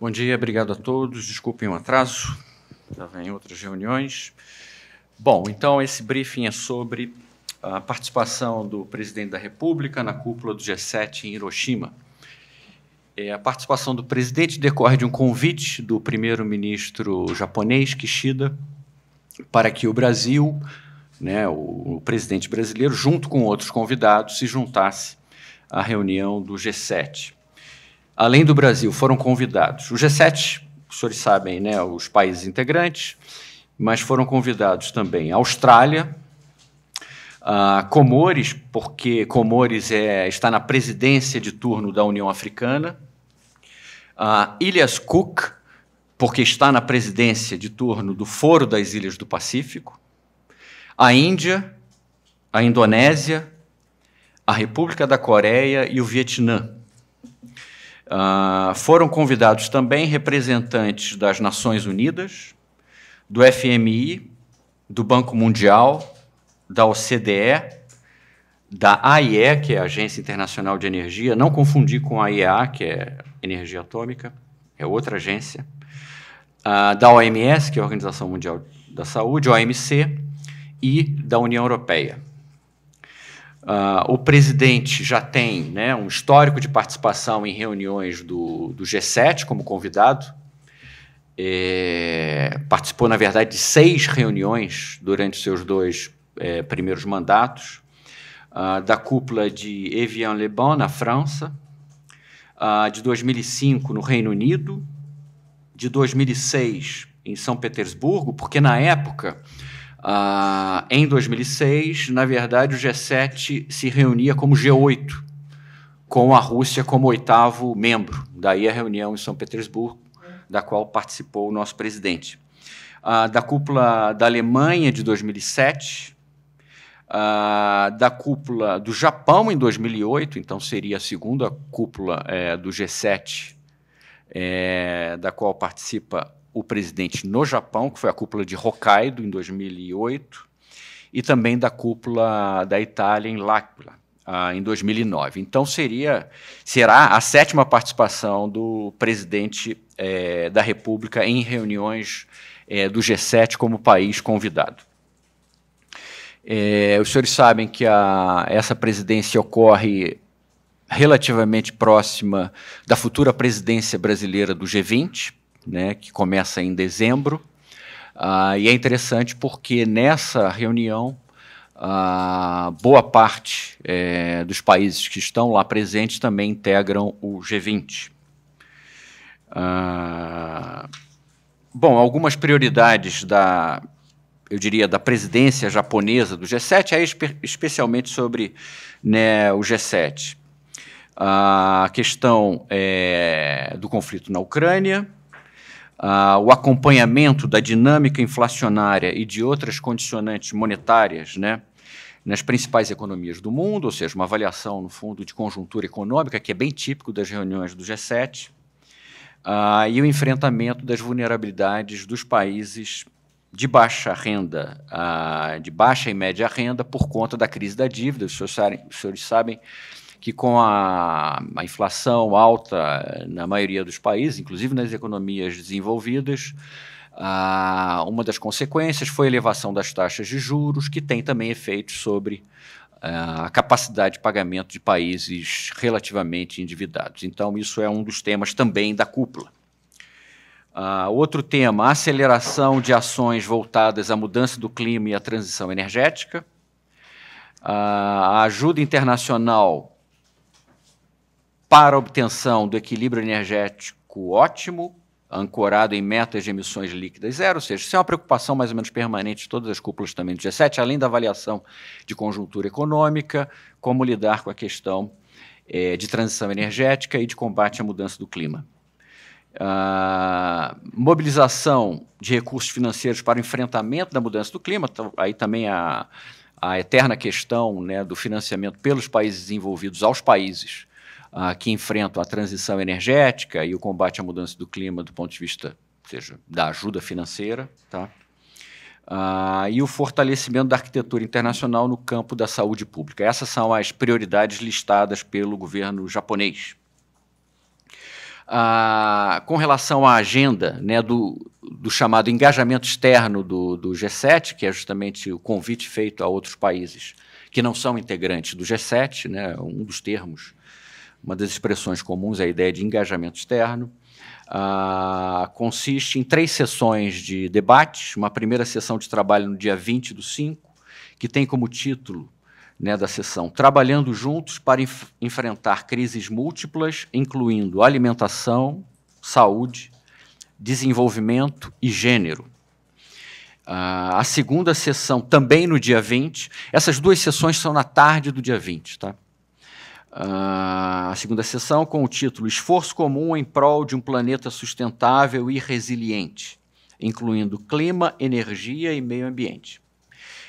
Bom dia, obrigado a todos. Desculpem o atraso, estava em outras reuniões. Bom, então esse briefing é sobre a participação do presidente da República na cúpula do G7 em Hiroshima. É, a participação do presidente decorre de um convite do primeiro-ministro japonês, Kishida, para que o Brasil, né, o, o presidente brasileiro, junto com outros convidados, se juntasse à reunião do G7 além do Brasil, foram convidados. O G7, os senhores sabem, né, os países integrantes, mas foram convidados também a Austrália, a ah, Comores, porque Comores é, está na presidência de turno da União Africana, a ah, Ilhas Cook, porque está na presidência de turno do Foro das Ilhas do Pacífico, a Índia, a Indonésia, a República da Coreia e o Vietnã. Uh, foram convidados também representantes das Nações Unidas, do FMI, do Banco Mundial, da OCDE, da AIE, que é a Agência Internacional de Energia, não confundir com a IEA, que é Energia Atômica, é outra agência, uh, da OMS, que é a Organização Mundial da Saúde, OMC, e da União Europeia. Uh, o presidente já tem né, um histórico de participação em reuniões do, do G7 como convidado. É, participou, na verdade, de seis reuniões durante seus dois é, primeiros mandatos, uh, da cúpula de Evian-le-Bon, na França, uh, de 2005 no Reino Unido, de 2006 em São Petersburgo, porque na época ah, em 2006, na verdade, o G7 se reunia como G8, com a Rússia como oitavo membro. Daí a reunião em São Petersburgo, da qual participou o nosso presidente. Ah, da cúpula da Alemanha de 2007, ah, da cúpula do Japão em 2008, então seria a segunda cúpula é, do G7, é, eh, da qual participa o presidente no Japão, que foi a cúpula de Hokkaido em 2008, e também da cúpula da Itália em L'Aquila, ah, em 2009. Então seria será a sétima participação do presidente eh, da República em reuniões eh, do G7 como país convidado. Eh, os senhores sabem que a, essa presidência ocorre relativamente próxima da futura presidência brasileira do G20, né, que começa em dezembro. Uh, e é interessante porque nessa reunião, uh, boa parte é, dos países que estão lá presentes também integram o G20. Uh, ah, bom, algumas prioridades da, eu diria, da presidência japonesa do G7, é espe especialmente sobre né, o G7. A questão é, do conflito na Ucrânia, ah, o acompanhamento da dinâmica inflacionária e de outras condicionantes monetárias, né? nas principais economias do mundo, ou seja, uma avaliação, no fundo, de conjuntura econômica, que é bem típico das reuniões do G7, uh, ah, e o enfrentamento das vulnerabilidades dos países de baixa renda, uh, de baixa e média renda, por conta da crise da dívida. Os senhores os senhores sabem que com a, a, inflação alta na maioria dos países, inclusive nas economias desenvolvidas, ah, uma das consequências foi a elevação das taxas de juros, que tem também efeitos sobre a capacidade de pagamento de países relativamente endividados. Então, isso é um dos temas também da cúpula. Uh, outro tema, a aceleração de ações voltadas à mudança do clima e à transição energética. Uh, a ajuda internacional para a obtenção do equilíbrio energético ótimo, ancorado em metas de emissões líquidas zero, ou seja, isso é uma preocupação mais ou menos permanente de todas as cúpulas também do G7, além da avaliação de conjuntura econômica, como lidar com a questão é, de transição energética e de combate à mudança do clima. Uh, mobilização de recursos financeiros para o enfrentamento da mudança do clima, então, aí também a, a eterna questão né, do financiamento pelos países desenvolvidos aos países ah, que enfrentam a transição energética e o combate à mudança do clima do ponto de vista, seja, da ajuda financeira, tá? Ah, e o fortalecimento da arquitetura internacional no campo da saúde pública. Essas são as prioridades listadas pelo governo japonês. Ah, com relação à agenda né, do, do chamado engajamento externo do, do, G7, que é justamente o convite feito a outros países que não são integrantes do G7, né, um dos termos uma das expressões comuns é a ideia de engajamento externo. Uh, consiste em três sessões de debates. Uma primeira sessão de trabalho no dia 20 do 5, que tem como título né, da sessão Trabalhando Juntos para enf Enfrentar Crises Múltiplas, incluindo alimentação, saúde, desenvolvimento e gênero. Uh, a segunda sessão, também no dia 20, essas duas sessões são na tarde do dia 20, tá? Ah, a segunda sessão com o título Esforço Comum em Prol de um Planeta Sustentável e Resiliente, incluindo clima, energia e meio ambiente.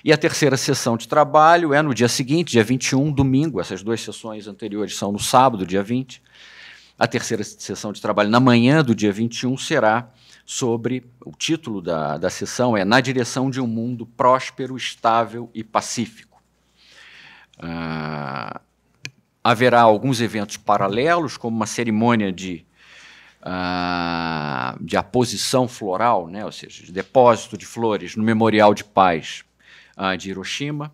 E a terceira sessão de trabalho é no dia seguinte, dia 21, domingo. Essas duas sessões anteriores são no sábado, dia 20. A terceira sessão de trabalho, na manhã do dia 21, será sobre. O título da, da sessão é Na Direção de um Mundo Próspero, Estável e Pacífico. Ah, haverá alguns eventos paralelos, como uma cerimônia de, uh, de aposição floral, né? ou seja, de depósito de flores no Memorial de Paz uh, de Hiroshima.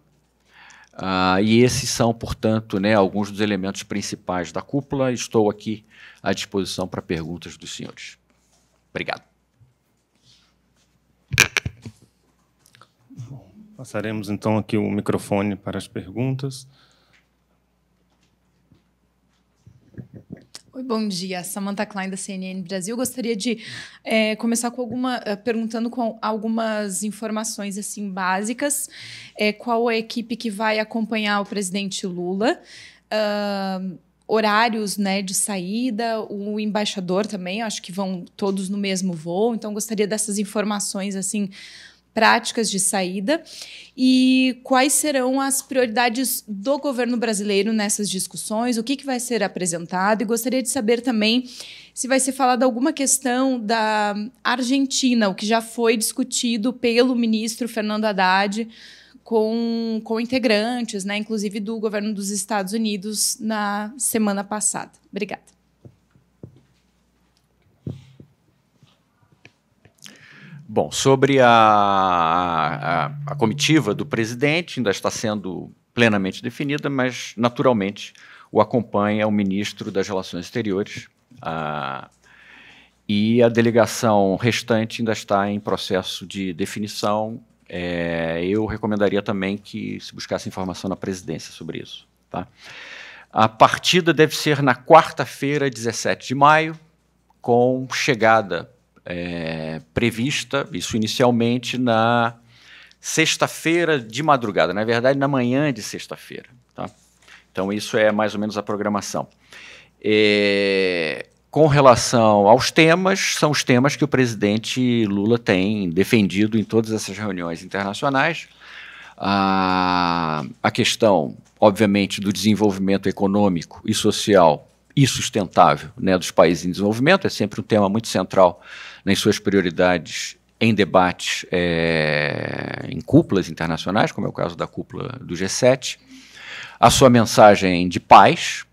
Uh, e esses são, portanto, né, alguns dos elementos principais da cúpula. Estou aqui à disposição para perguntas dos senhores. Obrigado. Bom, passaremos então aqui o microfone para as perguntas. Oi, bom dia. Samantha Klein da CNN Brasil. Eu gostaria de é, começar com alguma eh, perguntando com algumas informações assim básicas. É, qual é a equipe que vai acompanhar o presidente Lula? Uh, horários né, de saída, o embaixador também, acho que vão todos no mesmo voo, então gostaria dessas informações assim práticas de saída e quais serão as prioridades do governo brasileiro nessas discussões, o que, que vai ser apresentado. E gostaria de saber também se vai ser falada alguma questão da Argentina, o que já foi discutido pelo ministro Fernando Haddad com, com integrantes, né, inclusive do governo dos Estados Unidos, na semana passada. Obrigada. Bom, sobre a, a, a, comitiva do presidente, ainda está sendo plenamente definida, mas naturalmente o acompanha o ministro das Relações Exteriores. A, e a delegação restante ainda está em processo de definição. É, eu recomendaria também que se buscasse informação na presidência sobre isso. Tá? A partida deve ser na quarta-feira, 17 de maio, com chegada é, prevista, isso inicialmente na sexta-feira de madrugada, na verdade na manhã de sexta-feira. Tá? Então isso é mais ou menos a programação. É, com relação aos temas, são os temas que o presidente Lula tem defendido em todas essas reuniões internacionais. A, a questão, obviamente, do desenvolvimento econômico e social e sustentável né, dos países em desenvolvimento, é sempre um tema muito central nas suas prioridades em debates é, em cúpulas internacionais, como é o caso da cúpula do G7. A sua mensagem de paz,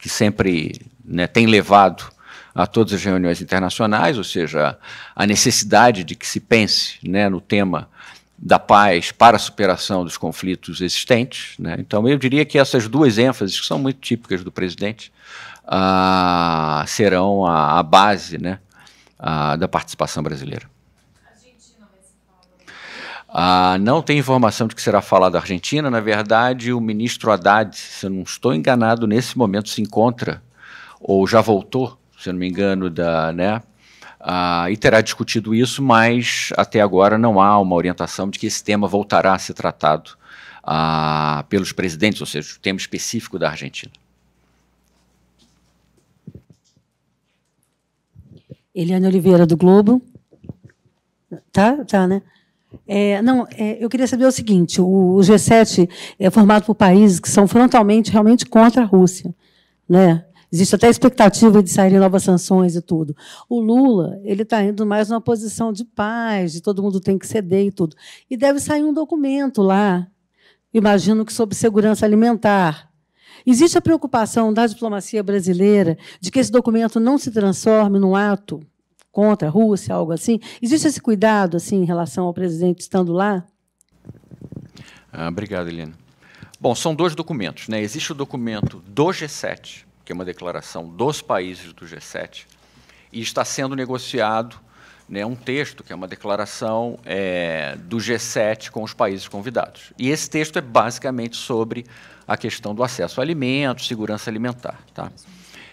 que sempre né, tem levado a todas as reuniões internacionais, ou seja, a necessidade de que se pense né, no tema da paz para a superação dos conflitos existentes. Né? Então, eu diria que essas duas ênfases, que são muito típicas do presidente, serão a, a, base né, da participação brasileira. Ah, não tem informação de que será falado a Argentina. Na verdade, o ministro Haddad, se eu não estou enganado, nesse momento se encontra, ou já voltou, se eu não me engano, da, né, ah, e terá discutido isso, mas até agora não há uma orientação de que esse tema voltará a ser tratado ah, pelos presidentes, ou seja, o tema específico da Argentina. Eliane Oliveira, do Globo. Tá, tá, né? É, não, é, eu queria saber o seguinte: o, o, G7 é formado por países que são frontalmente realmente contra a Rússia, né? Existe até a expectativa de saírem novas sanções e tudo. O Lula ele está indo mais numa posição de paz, de todo mundo tem que ceder e tudo. E deve sair um documento lá, imagino que sobre segurança alimentar. Existe a preocupação da diplomacia brasileira de que esse documento não se transforme num ato contra a Rússia, é algo assim? Existe esse cuidado assim em relação ao presidente estando lá? Ah, obrigado, Helena. Bom, são dois documentos. Né? Existe o documento do G7, que é uma declaração dos países do G7, e está sendo negociado né, um texto, que é uma declaração é, do G7 com os países convidados. E esse texto é basicamente sobre a questão do acesso a alimentos, segurança alimentar. Tá?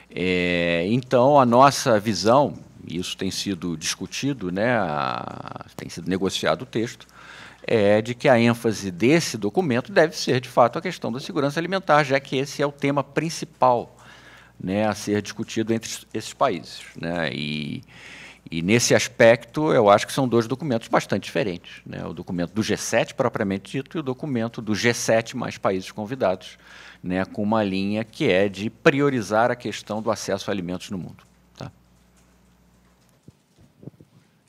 É, então, a nossa visão, isso tem sido discutido, né, a, tem sido negociado o texto, é de que a ênfase desse documento deve ser, de fato, a questão da segurança alimentar, já que esse é o tema principal né, a ser discutido entre esses países. Né? E, e, nesse aspecto, eu acho que são dois documentos bastante diferentes: né? o documento do G7, propriamente dito, e o documento do G7 mais países convidados, né, com uma linha que é de priorizar a questão do acesso a alimentos no mundo.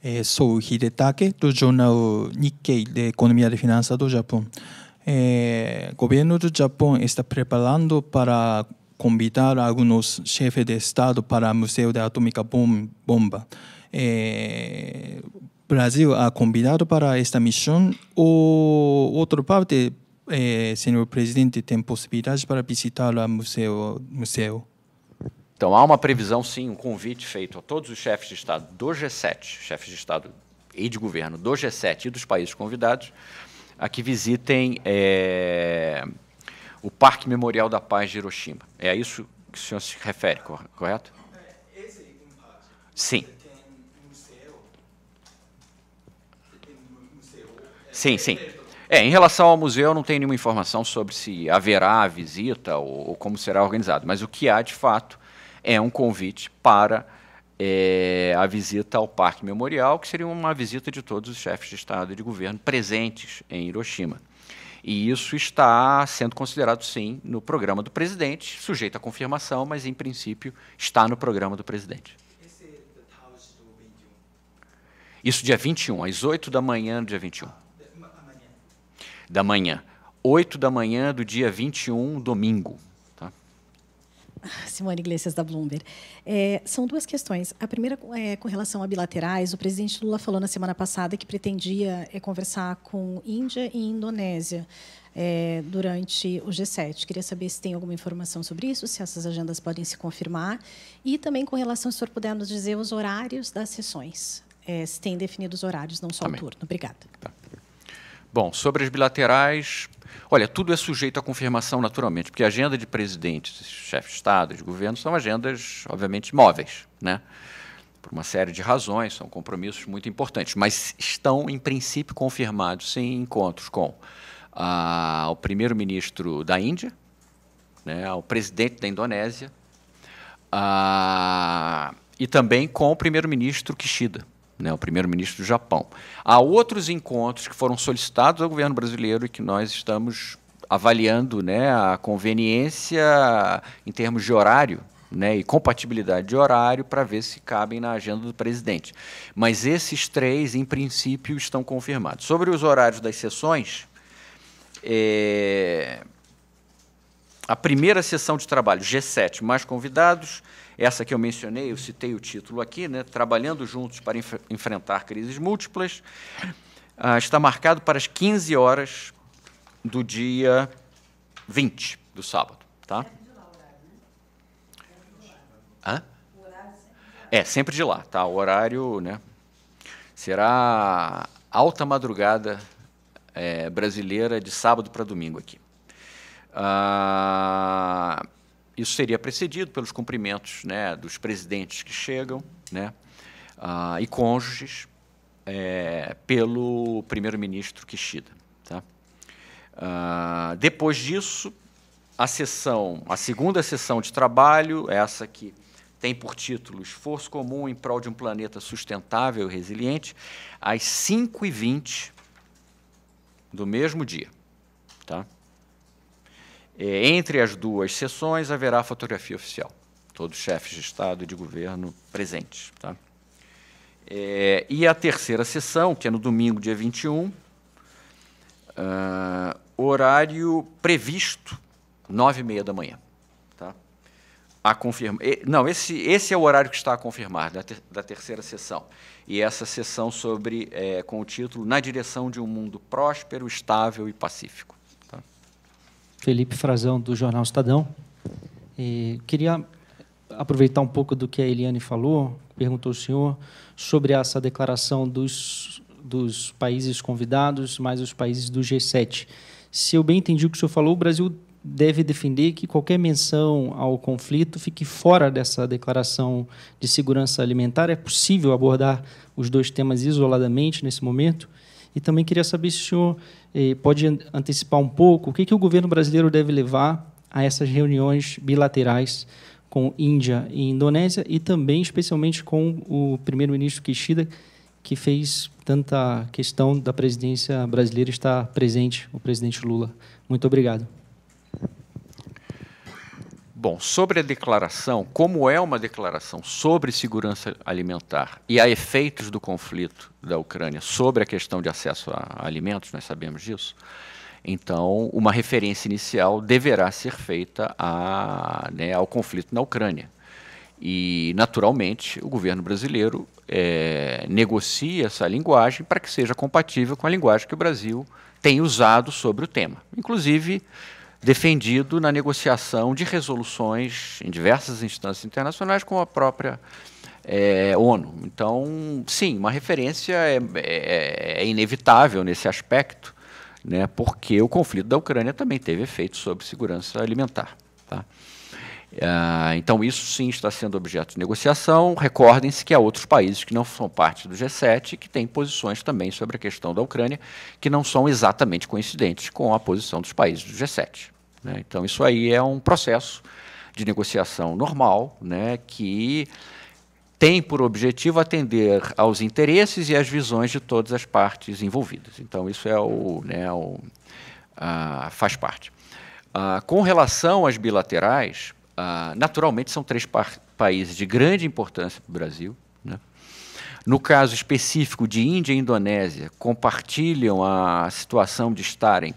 Eh, sou Hidetake do jornal Nikkei de Economia de Finanças do Japão. O eh, governo do Japão está preparando para convidar alguns chefes de Estado para o Museu da Atômica Bomba. Eh, Brasil é convidado para esta missão. Ou outra parte, eh, senhor presidente, tem possibilidade para visitar o museu. museu. Então há uma previsão, sim, um convite feito a todos os chefes de Estado do G7, chefes de Estado e de governo do G7 e dos países convidados, a que visitem é, o Parque Memorial da Paz de Hiroshima. É a isso que o senhor se refere, correto? Esse Sim. Sim, sim. É, é, em relação ao museu, não tem nenhuma informação sobre se haverá visita ou, ou, como será organizado, mas o que há de fato é um convite para é, a visita ao Parque Memorial, que seria uma visita de todos os chefes de Estado e de governo presentes em Hiroshima. E isso está sendo considerado, sim, no programa do presidente, sujeito à confirmação, mas, em princípio, está no programa do presidente. É isso dia 21, às 8 da manhã do dia 21. Ah, da manhã. 8 da manhã do dia 21, domingo. Simone Iglesias, da Bloomberg. É, são duas questões. A primeira é com relação a bilaterais. O presidente Lula falou na semana passada que pretendia é, conversar com Índia e Indonésia é, durante o G7. Queria saber se tem alguma informação sobre isso, se essas agendas podem se confirmar. E também com relação, se o senhor puder nos dizer os horários das sessões. É, se tem definidos horários, não só Amém. o turno. Obrigada. Tá. Bom, sobre as bilaterais, Olha, tudo é sujeito à confirmação naturalmente, porque a agenda de presidentes, chefes de Estado, de governo, são agendas, obviamente, móveis, né? por uma série de razões, são compromissos muito importantes, mas estão, em princípio, confirmados em encontros com ah, o primeiro-ministro da Índia, né, presidente da Indonésia, ah, e também com o primeiro-ministro Kishida né, o primeiro-ministro do Japão. Há outros encontros que foram solicitados ao governo brasileiro e que nós estamos avaliando né, a conveniência em termos de horário né, e compatibilidade de horário para ver se cabem na agenda do presidente. Mas esses três, em princípio, estão confirmados. Sobre os horários das sessões, é, a primeira sessão de trabalho, G7, mais convidados, essa que eu mencionei, eu citei o título aqui, né, Trabalhando Juntos para Enf Enfrentar Crises Múltiplas, ah, está marcado para as 15 horas do dia 20 do sábado. Tá? Hã? É, sempre de lá, tá? O horário, né? Será alta madrugada é, brasileira de sábado para domingo aqui. Ah, isso seria precedido pelos cumprimentos né, dos presidentes que chegam né, ah, e cônjuges é, pelo primeiro-ministro Kishida. Tá? Ah, depois disso, a sessão, a segunda sessão de trabalho, essa que tem por título Esforço Comum em Prol de um Planeta Sustentável e Resiliente, às 5h20 do mesmo dia. Tá? É, entre as duas sessões haverá fotografia oficial, todos os chefes de Estado e de governo presentes. Tá? É, e a terceira sessão, que é no domingo, dia 21, uh, ah, horário previsto, 9h30 da manhã. Tá? A confirma... Não, esse, esse é o horário que está a confirmar, da, ter, da terceira sessão. E essa sessão sobre, é, com o título Na Direção de um Mundo Próspero, Estável e Pacífico. Felipe Frazão, do Jornal Estadão. E queria aproveitar um pouco do que a Eliane falou, perguntou o senhor, sobre essa declaração dos, dos países convidados, mais os países do G7. Se eu bem entendi o que o senhor falou, o Brasil deve defender que qualquer menção ao conflito fique fora dessa declaração de segurança alimentar. É possível abordar os dois temas isoladamente nesse momento? E também queria saber se o senhor eh, pode antecipar um pouco o que, que o governo brasileiro deve levar a essas reuniões bilaterais com Índia e Indonésia e também, especialmente, com o primeiro-ministro Kishida, que fez tanta questão da presidência brasileira estar presente, o presidente Lula. Muito obrigado. Bom, sobre a declaração, como é uma declaração sobre segurança alimentar e há efeitos do conflito da Ucrânia sobre a questão de acesso a alimentos, nós sabemos disso. Então, uma referência inicial deverá ser feita a, né, ao conflito na Ucrânia. E, naturalmente, o governo brasileiro é, negocia essa linguagem para que seja compatível com a linguagem que o Brasil tem usado sobre o tema. Inclusive, defendido na negociação de resoluções em diversas instâncias internacionais, como a própria é, ONU. Então, sim, uma referência é, é, é, inevitável nesse aspecto, né, porque o conflito da Ucrânia também teve efeito sobre segurança alimentar. Tá? Ah, então, isso sim está sendo objeto de negociação. Recordem-se que há outros países que não são parte do G7 que têm posições também sobre a questão da Ucrânia que não são exatamente coincidentes com a posição dos países do G7. Né? Então, isso aí é um processo de negociação normal né, que tem por objetivo atender aos interesses e às visões de todas as partes envolvidas. Então, isso é o, né, o ah, faz parte. Uh, com relação às bilaterais, ah, naturalmente, são três países de grande importância para o Brasil. Né? No caso específico de Índia e Indonésia, compartilham a situação de estarem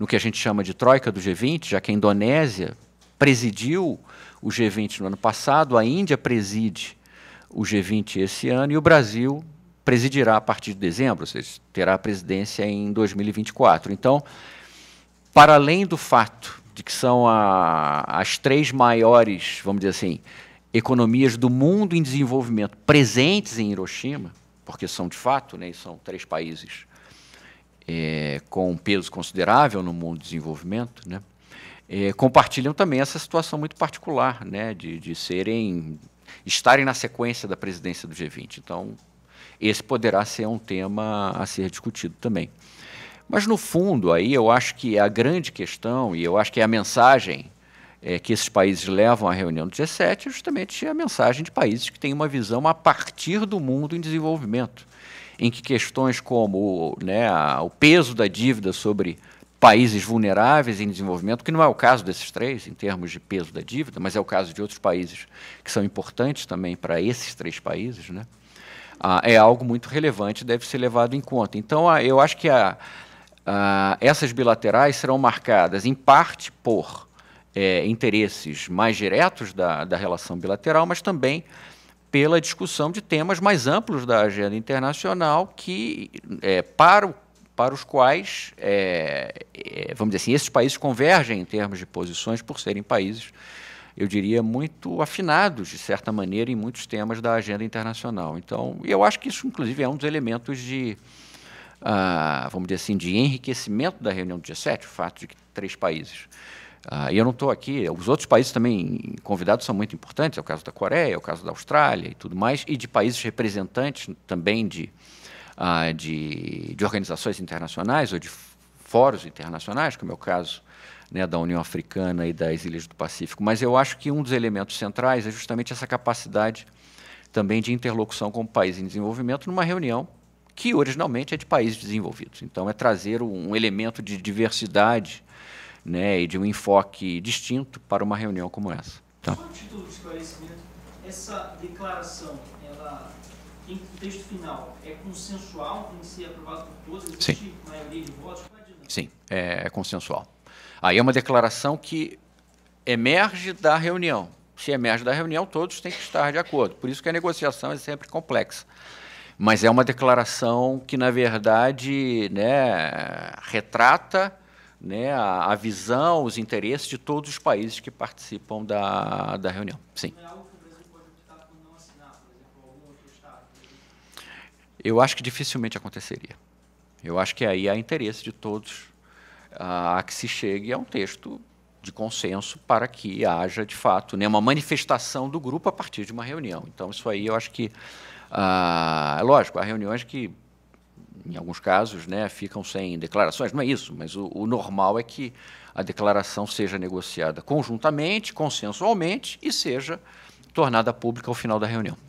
no que a gente chama de troika do G20, já que a Indonésia presidiu o G20 no ano passado, a Índia preside o G20 esse ano e o Brasil presidirá a partir de dezembro, ou seja, terá a presidência em 2024. Então, para além do fato de que são a, as três maiores, vamos dizer assim, economias do mundo em desenvolvimento presentes em Hiroshima, porque são de fato, né, são três países é, com um peso considerável no mundo de desenvolvimento, né, é, compartilham também essa situação muito particular, né, de, de serem estarem na sequência da presidência do G20. Então, esse poderá ser um tema a ser discutido também. Mas, no fundo, aí eu acho que a grande questão, e eu acho que é a mensagem é, que esses países levam à reunião do G7 é justamente a mensagem de países que têm uma visão a partir do mundo em desenvolvimento, em que questões como né, a, o peso da dívida sobre países vulneráveis em desenvolvimento, que não é o caso desses três em termos de peso da dívida, mas é o caso de outros países que são importantes também para esses três países, né? Ah, é algo muito relevante, deve ser levado em conta. Então, a, ah, eu acho que a, ah, essas bilaterais serão marcadas em parte por é, interesses mais diretos da, da relação bilateral, mas também pela discussão de temas mais amplos da agenda internacional que é, para, para os quais, é, é, vamos dizer assim, esses países convergem em termos de posições por serem países, eu diria, muito afinados, de certa maneira, em muitos temas da agenda internacional. Então, eu acho que isso, inclusive, é um dos elementos de, ah, vamos dizer assim, de enriquecimento da reunião do dia 7 o fato de que três países. Ah, e eu não estou aqui, os outros países também convidados são muito importantes, é o caso da Coreia, é o caso da Austrália e tudo mais, e de países representantes também de, ah, de, de organizações internacionais ou de fóruns internacionais, como é o caso né, da União Africana e das Ilhas do Pacífico. Mas eu acho que um dos elementos centrais é justamente essa capacidade também de interlocução com o país em desenvolvimento numa reunião que originalmente é de países desenvolvidos. Então, é trazer um elemento de diversidade né, e de um enfoque distinto para uma reunião como essa. Tá. Só um é título de esclarecimento, essa declaração, ela, em texto final, é consensual, tem que ser aprovado por todos, existe Sim. maioria de votos? É Sim, é, é consensual. Aí é uma declaração que emerge da reunião. Se emerge da reunião, todos têm que estar de acordo. Por isso que a negociação é sempre complexa. Mas é uma declaração que, na verdade, né, retrata né, a, a, visão, os interesses de todos os países que participam da, da reunião. Sim. Eu acho que dificilmente aconteceria. Eu acho que aí há interesse de todos a que se chegue a um texto de consenso para que haja, de fato, né, uma manifestação do grupo a partir de uma reunião. Então, isso aí eu acho que ah, é lógico, há reuniões que, em alguns casos, né, ficam sem declarações. Não é isso, mas o, o normal é que a declaração seja negociada conjuntamente, consensualmente e seja tornada pública ao final da reunião.